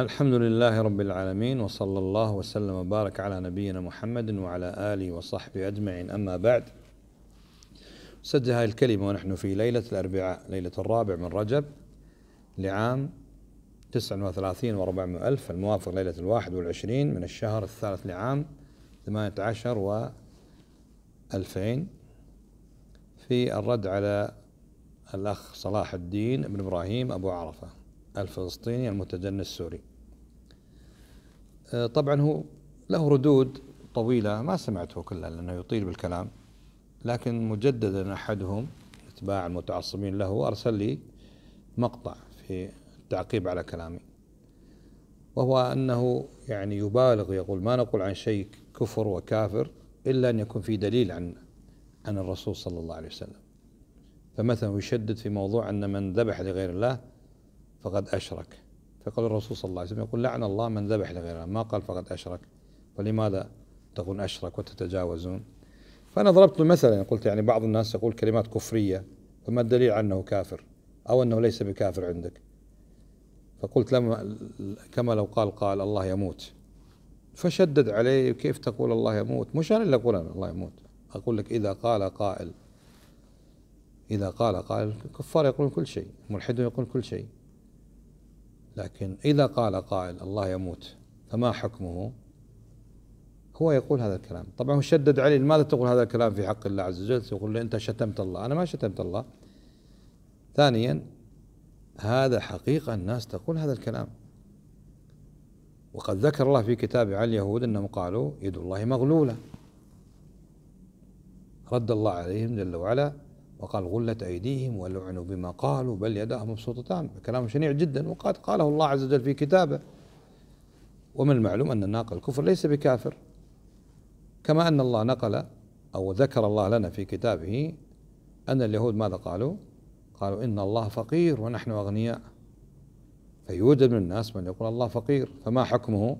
الحمد لله رب العالمين وصلى الله وسلم وبارك على نبينا محمد وعلى آله وصحبه أجمعين أما بعد سد هذه الكلمة ونحن في ليلة الأربعاء ليلة الرابع من رجب لعام 39 و400 ألف الموافق ليلة الواحد والعشرين من الشهر الثالث لعام 18 و 2000 في الرد على الأخ صلاح الدين بن إبراهيم أبو عرفة الفلسطيني المتجنس السوري آه، طبعا هو له ردود طويلة ما سمعته كلها لأنه يطيل بالكلام لكن مجددا أحدهم اتباع المتعصبين له أرسل لي مقطع في التعقيب على كلامي وهو أنه يعني يبالغ يقول ما نقول عن شيء كفر وكافر إلا أن يكون في دليل عن عن الرسول صلى الله عليه وسلم فمثلا يشدد في موضوع أن من ذبح لغير الله فقد أشرك فقال الرسول صلى الله عليه وسلم يقول لعن الله من ذبح لغير الله ما قال فقد أشرك فلماذا تقول أشرك وتتجاوزون فأنا ضربت مثلا قلت يعني بعض الناس يقول كلمات كفرية فما الدليل أنه كافر أو أنه ليس بكافر عندك فقلت لما كما لو قال قال الله يموت فشدد عليه كيف تقول الله يموت مش أنا اللي أقول أنا الله يموت أقول لك إذا قال قائل إذا قال قائل الكفار يقولون كل شيء الملحدون يقولون كل شيء لكن إذا قال قائل الله يموت فما حكمه هو يقول هذا الكلام طبعا هو شدد عليه لماذا تقول هذا الكلام في حق الله عز وجل يقول له أنت شتمت الله أنا ما شتمت الله ثانيا هذا حقيقة الناس تقول هذا الكلام وقد ذكر الله في كتابه عن اليهود أنهم قالوا يد الله مغلولة رد الله عليهم جل وعلا وقال غلت أيديهم ولعنوا بما قالوا بل يداه مبسوطتان كلام شنيع جدا وقد قاله الله عز وجل في كتابه ومن المعلوم أن ناقل الكفر ليس بكافر كما أن الله نقل أو ذكر الله لنا في كتابه أن اليهود ماذا قالوا قالوا إن الله فقير ونحن أغنياء فيوجد من الناس من يقول الله فقير فما حكمه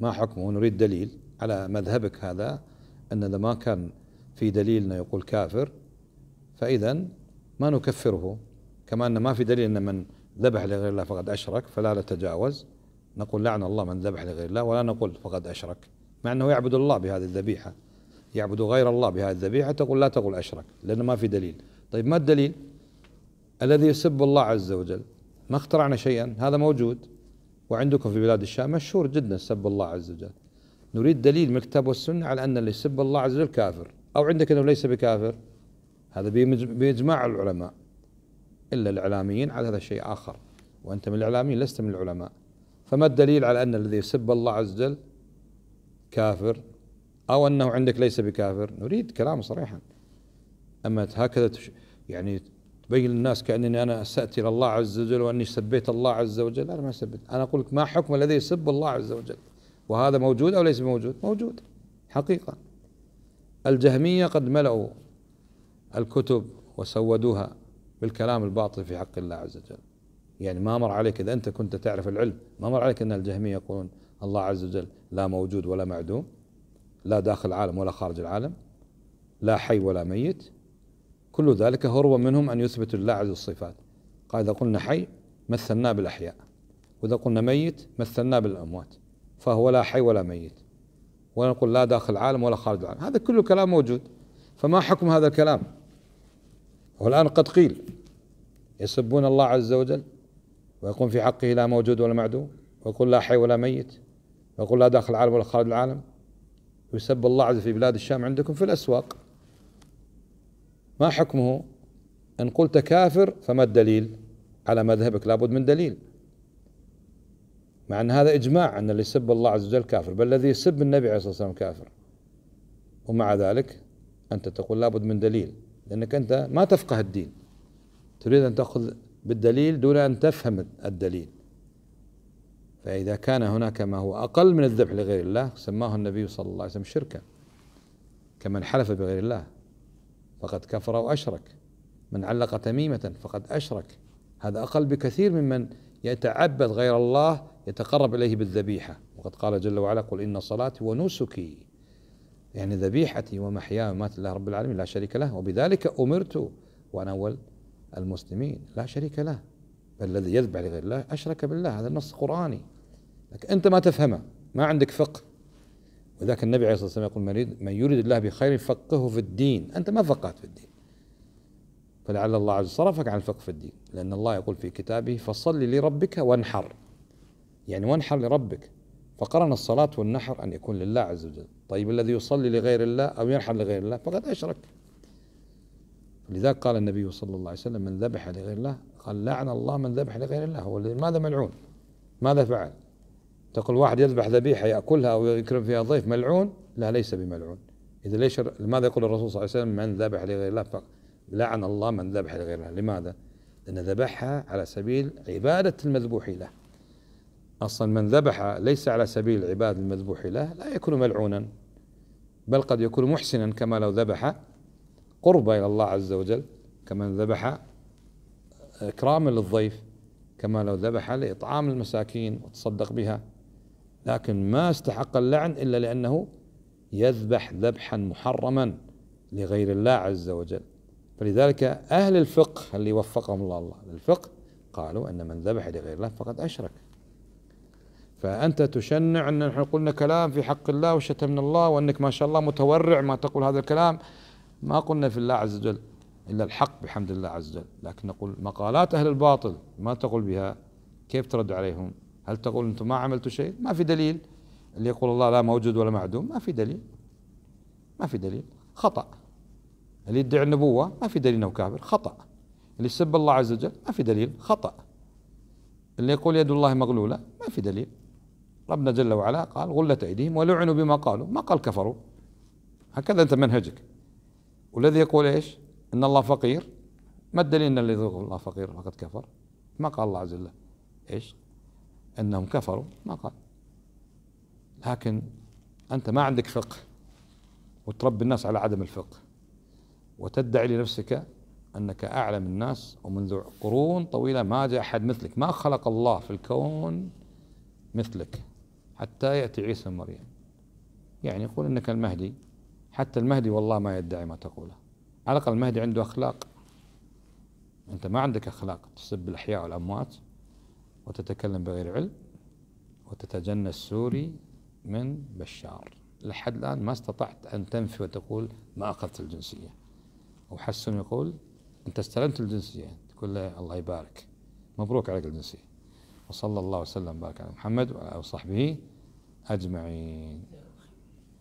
ما حكمه نريد دليل على مذهبك هذا أن إذا ما كان في أنه يقول كافر فإذا ما نكفره كما أن ما في دليل أن من ذبح لغير الله فقد أشرك فلا نتجاوز نقول لعن الله من ذبح لغير الله ولا نقول فقد أشرك مع أنه يعبد الله بهذه الذبيحة يعبد غير الله بهذه الذبيحة تقول لا تقول أشرك لأنه ما في دليل طيب ما الدليل الذي يسب الله عز وجل ما اخترعنا شيئا هذا موجود وعندكم في بلاد الشام مشهور جدا سب الله عز وجل نريد دليل من الكتاب والسنة على أن اللي يسب الله عز وجل كافر أو عندك أنه ليس بكافر هذا بإجماع العلماء إلا الإعلاميين على هذا شيء آخر وأنت من الإعلاميين لست من العلماء فما الدليل على أن الذي يسب الله عز وجل كافر أو أنه عندك ليس بكافر نريد كلام صريحا أما هكذا يعني تبين للناس كأنني أنا أسأت إلى الله عز وجل وأني سبيت الله عز وجل أنا ما سبيت أنا أقول لك ما حكم الذي يسب الله عز وجل وهذا موجود أو ليس موجود موجود حقيقة الجهمية قد ملأوا الكتب وسودوها بالكلام الباطل في حق الله عز وجل يعني ما مر عليك إذا أنت كنت تعرف العلم ما مر عليك أن الجهمية يقولون الله عز وجل لا موجود ولا معدوم لا داخل العالم ولا خارج العالم لا حي ولا ميت كل ذلك هروب منهم أن يثبتوا لله عز الصفات قال إذا قلنا حي مثلنا بالأحياء وإذا قلنا ميت مثلنا بالأموات فهو لا حي ولا ميت ونقول لا داخل العالم ولا خارج العالم هذا كله كلام موجود فما حكم هذا الكلام والآن قد قيل يسبون الله عز وجل ويقول في حقه لا موجود ولا معدوم ويقول لا حي ولا ميت ويقول لا داخل العالم ولا خارج العالم يسب الله عز في بلاد الشام عندكم في الأسواق ما حكمه إن قلت كافر فما الدليل على مذهبك لابد من دليل مع أن هذا إجماع أن اللي يسب الله عز وجل كافر بل الذي يسب النبي عليه الصلاة والسلام كافر ومع ذلك أنت تقول لابد من دليل لأنك أنت ما تفقه الدين تريد أن تأخذ بالدليل دون أن تفهم الدليل فإذا كان هناك ما هو أقل من الذبح لغير الله سماه النبي صلى الله عليه وسلم شركا كمن حلف بغير الله فقد كفر وأشرك من علق تميمة فقد أشرك هذا أقل بكثير ممن يتعبد غير الله يتقرب إليه بالذبيحة وقد قال جل وعلا قل إن صلاتي ونسكي يعني ذبيحتي ومحياي ومماتي لله رب العالمين لا شريك له وبذلك أمرت وأنا أول المسلمين لا شريك له بل الذي يذبح لغير الله أشرك بالله هذا نص قرآني لكن أنت ما تفهمه ما عندك فقه وذاك النبي عليه الصلاة والسلام يقول من يريد, من يريد الله بخير فقهه في الدين أنت ما فقهت في الدين فلعل الله عز وجل صرفك عن الفقه في الدين لأن الله يقول في كتابه فصل لربك وانحر يعني وانحر لربك فقرن الصلاة والنحر أن يكون لله عز وجل طيب الذي يصلي لغير الله أو ينحر لغير الله فقد أشرك لذلك قال النبي صلى الله عليه وسلم من ذبح لغير الله قال لعن الله من ذبح لغير الله هو ماذا ملعون ماذا فعل تقول واحد يذبح ذبيحة يأكلها أو يكرم فيها ضيف ملعون لا ليس بملعون إذا ليش لماذا يقول الرسول صلى الله عليه وسلم من ذبح لغير الله فقط لعن الله من ذبح لغير الله لماذا لأن ذبحها على سبيل عبادة المذبوح له أصلا من ذبح ليس على سبيل العباد المذبوح له لا يكون ملعونا بل قد يكون محسنا كما لو ذبح قربا إلى الله عز وجل كمن ذبح إكراما للضيف كما لو ذبح لإطعام المساكين وتصدق بها لكن ما استحق اللعن إلا لأنه يذبح ذبحا محرما لغير الله عز وجل فلذلك أهل الفقه اللي وفقهم الله الفقه قالوا أن من ذبح لغير الله فقد أشرك فأنت تشنع أن نحن قلنا كلام في حق الله وشتمنا الله وأنك ما شاء الله متورع ما تقول هذا الكلام ما قلنا في الله عز وجل إلا الحق بحمد الله عز وجل لكن نقول مقالات أهل الباطل ما تقول بها كيف ترد عليهم هل تقول أنتم ما عملتوا شيء ما في دليل اللي يقول الله لا موجود ولا معدوم ما في دليل ما في دليل خطأ اللي يدعي النبوة ما في دليل أنه كافر خطأ اللي يسب الله عز وجل ما في دليل خطأ اللي يقول يد الله مغلولة ما في دليل ربنا جل وعلا قال غلت أيديهم ولعنوا بما قالوا ما قال كفروا هكذا أنت منهجك والذي يقول إيش إن الله فقير ما الدليل أن الذي يقول الله فقير فقد كفر ما قال الله عز وجل إيش أنهم كفروا ما قال لكن أنت ما عندك فقه وتربي الناس على عدم الفقه وتدعي لنفسك أنك أعلم الناس ومنذ قرون طويلة ما جاء أحد مثلك ما خلق الله في الكون مثلك حتى يأتي عيسى مريم يعني يقول إنك المهدي حتى المهدي والله ما يدعي ما تقوله على الأقل المهدي عنده أخلاق أنت ما عندك أخلاق تسب الأحياء والأموات وتتكلم بغير علم وتتجنى السوري من بشار لحد الآن ما استطعت أن تنفي وتقول ما أخذت الجنسية وحسن يقول أنت استلمت الجنسية تقول له الله يبارك مبروك عليك الجنسية وصلى الله وسلم وبارك على محمد وعلى اله وصحبه اجمعين